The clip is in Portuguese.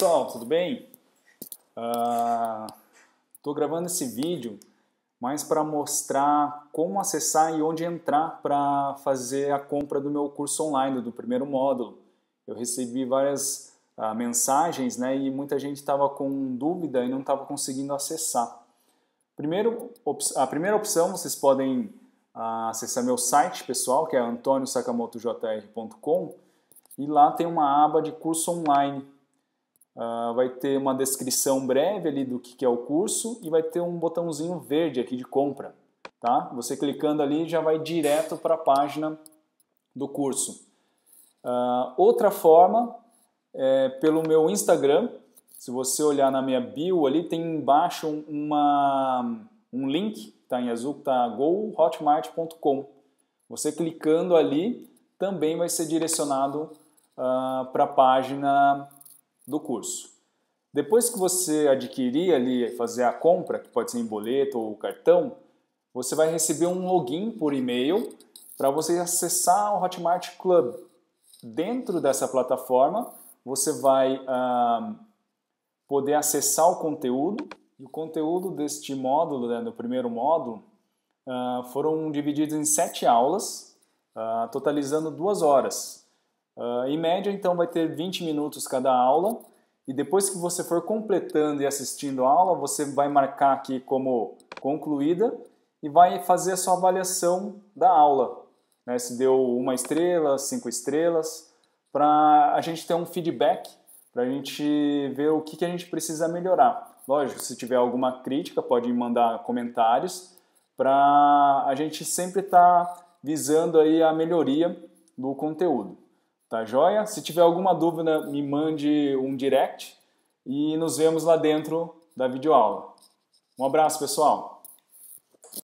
pessoal, tudo bem? Estou uh, ah, gravando esse vídeo mais para mostrar como acessar e onde entrar para fazer a compra do meu curso online, do primeiro módulo. Eu recebi várias uh, mensagens né, e muita gente estava com dúvida e não estava conseguindo acessar. Primeiro, a primeira opção, vocês podem uh, acessar meu site pessoal, que é antoniosakamotojr.com, e lá tem uma aba de curso online Uh, vai ter uma descrição breve ali do que, que é o curso e vai ter um botãozinho verde aqui de compra. Tá? Você clicando ali já vai direto para a página do curso. Uh, outra forma é pelo meu Instagram. Se você olhar na minha bio ali, tem embaixo uma, um link, tá em azul, tá gohotmart.com. Você clicando ali também vai ser direcionado uh, ah, para a página do curso. Depois que você adquirir ali, fazer a compra, que pode ser em boleto ou cartão, você vai receber um login por e-mail para você acessar o Hotmart Club. Dentro dessa plataforma, você vai ah, poder acessar o conteúdo. E o conteúdo deste módulo, né, do primeiro módulo, ah, foram divididos em sete aulas, ah, totalizando duas horas. Uh, em média, então, vai ter 20 minutos cada aula. E depois que você for completando e assistindo a aula, você vai marcar aqui como concluída e vai fazer a sua avaliação da aula. Né? Se deu uma estrela, cinco estrelas, para a gente ter um feedback, para a gente ver o que, que a gente precisa melhorar. Lógico, se tiver alguma crítica, pode mandar comentários, para a gente sempre estar tá visando aí a melhoria do conteúdo. Tá joia? Se tiver alguma dúvida, me mande um direct e nos vemos lá dentro da videoaula. Um abraço, pessoal!